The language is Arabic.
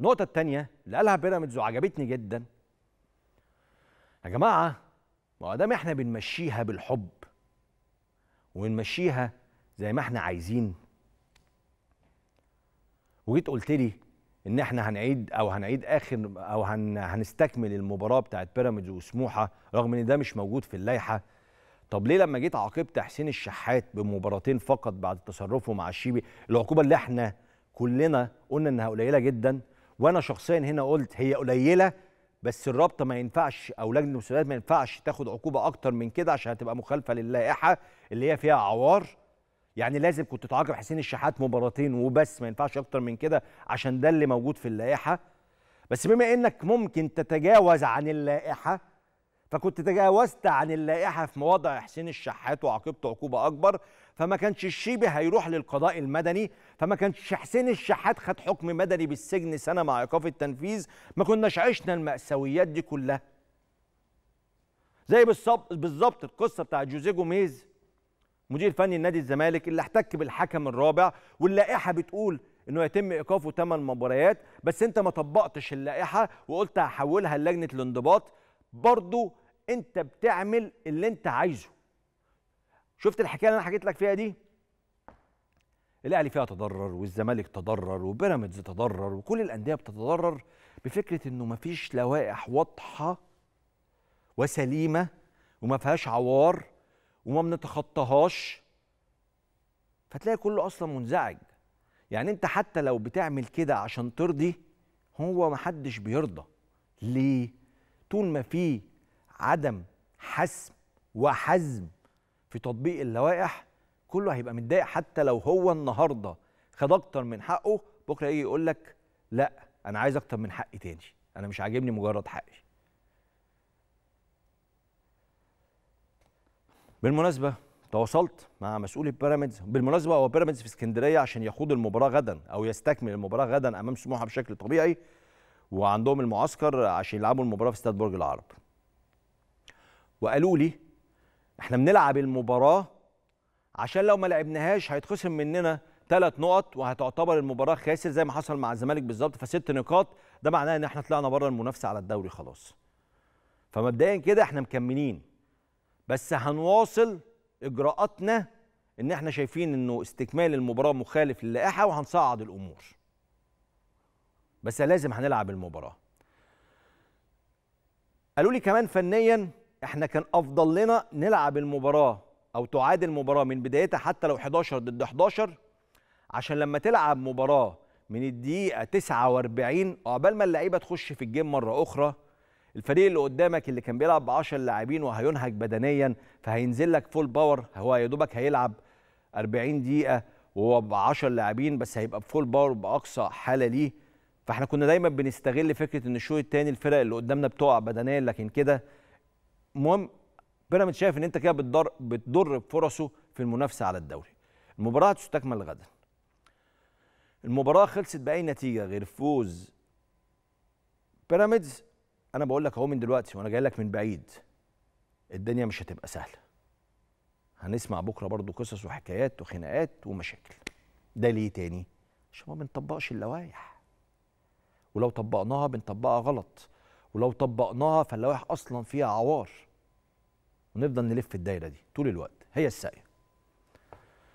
النقطة الثانية اللي قالها بيراميدز وعجبتني جدا يا جماعة ما دام احنا بنمشيها بالحب ونمشيها زي ما احنا عايزين وجيت قلت لي ان احنا هنعيد او هنعيد اخر او هن هنستكمل المباراه بتاعت بيراميدز وسموحه رغم ان ده مش موجود في اللائحه طب ليه لما جيت عاقبت حسين الشحات بمباراتين فقط بعد تصرفه مع الشيبي العقوبه اللي احنا كلنا قلنا انها قليله جدا وانا شخصيا هنا قلت هي قليله بس الرابطه ما ينفعش او لجنه المسؤوليات ما ينفعش تاخد عقوبه اكتر من كده عشان هتبقى مخالفه للائحه اللي هي فيها عوار يعني لازم كنت تعاقب حسين الشحات مباراتين وبس ما ينفعش اكتر من كده عشان ده اللي موجود في اللائحه بس بما انك ممكن تتجاوز عن اللائحه فكنت تجاوزت عن اللائحه في مواضع حسين الشحات وعاقبت عقوبه اكبر فما كانش الشيبي هيروح للقضاء المدني فما كانش حسين الشحات خد حكم مدني بالسجن سنه مع ايقاف التنفيذ ما كناش عشنا الماساويات دي كلها زي بالظبط القصه بتاع جوزيه جوميز مدير فني نادي الزمالك اللي احتك بالحكم الرابع واللائحه بتقول انه يتم ايقافه ثمان مباريات بس انت ما طبقتش اللائحه وقلت هحولها لجنه الانضباط برضه انت بتعمل اللي انت عايزه شفت الحكايه اللي انا حكيت لك فيها دي الاهلي فيها تضرر والزمالك تضرر وبيراميدز تضرر وكل الانديه بتتضرر بفكره انه ما فيش لوائح واضحه وسليمه وما فيهاش عوار وما بنتخطاهاش فتلاقي كله اصلا منزعج يعني انت حتى لو بتعمل كده عشان ترضي هو محدش بيرضى ليه طول ما في عدم حسم وحزم في تطبيق اللوائح كله هيبقى متضايق حتى لو هو النهارده خد اكتر من حقه بكره يجي يقول لك لا انا عايز اكتر من حقي تاني انا مش عاجبني مجرد حقي بالمناسبه تواصلت مع مسؤول بيراميدز بالمناسبه هو بيراميدز في اسكندريه عشان يخوض المباراه غدا او يستكمل المباراه غدا امام سموحه بشكل طبيعي وعندهم المعسكر عشان يلعبوا المباراه في استاد برج العرب وقالوا لي احنا بنلعب المباراه عشان لو ما لعبناهاش هيتخصم مننا ثلاث نقط وهتعتبر المباراه خاسر زي ما حصل مع الزمالك بالظبط فست نقاط ده معناه ان احنا طلعنا بره المنافسه على الدوري خلاص فمبدئيا كده احنا مكملين بس هنواصل اجراءاتنا ان احنا شايفين انه استكمال المباراه مخالف للائحه وهنصعد الامور بس لازم هنلعب المباراه قالوا لي كمان فنيا احنا كان افضل لنا نلعب المباراه او تعاد المباراه من بدايتها حتى لو 11 ضد 11 عشان لما تلعب مباراه من الدقيقه 49 عقبال ما اللعيبه تخش في الجيم مره اخرى الفريق اللي قدامك اللي كان بيلعب ب 10 لاعبين وهينهك بدنيا فهينزل لك فول باور هو يا دوبك هيلعب 40 دقيقه وهو ب 10 لاعبين بس هيبقى بفول باور باقصى حاله ليه فاحنا كنا دايما بنستغل فكره ان الشوط الثاني الفرق اللي قدامنا بتقع بدنيا لكن كده المهم بيراميدز شايف ان انت كده بتضر بتضر بفرصه في المنافسه على الدوري المباراه هتستكمل غدا المباراه خلصت باي نتيجه غير فوز بيراميدز انا بقول لك اهو من دلوقتي وانا جاي لك من بعيد الدنيا مش هتبقى سهله هنسمع بكره برضو قصص وحكايات وخناقات ومشاكل ده ليه تاني عشان ما بنطبقش اللوائح ولو طبقناها بنطبقها غلط ولو طبقناها فاللوائح اصلا فيها عوار ونفضل نلف الدايره دي طول الوقت هي الساقيه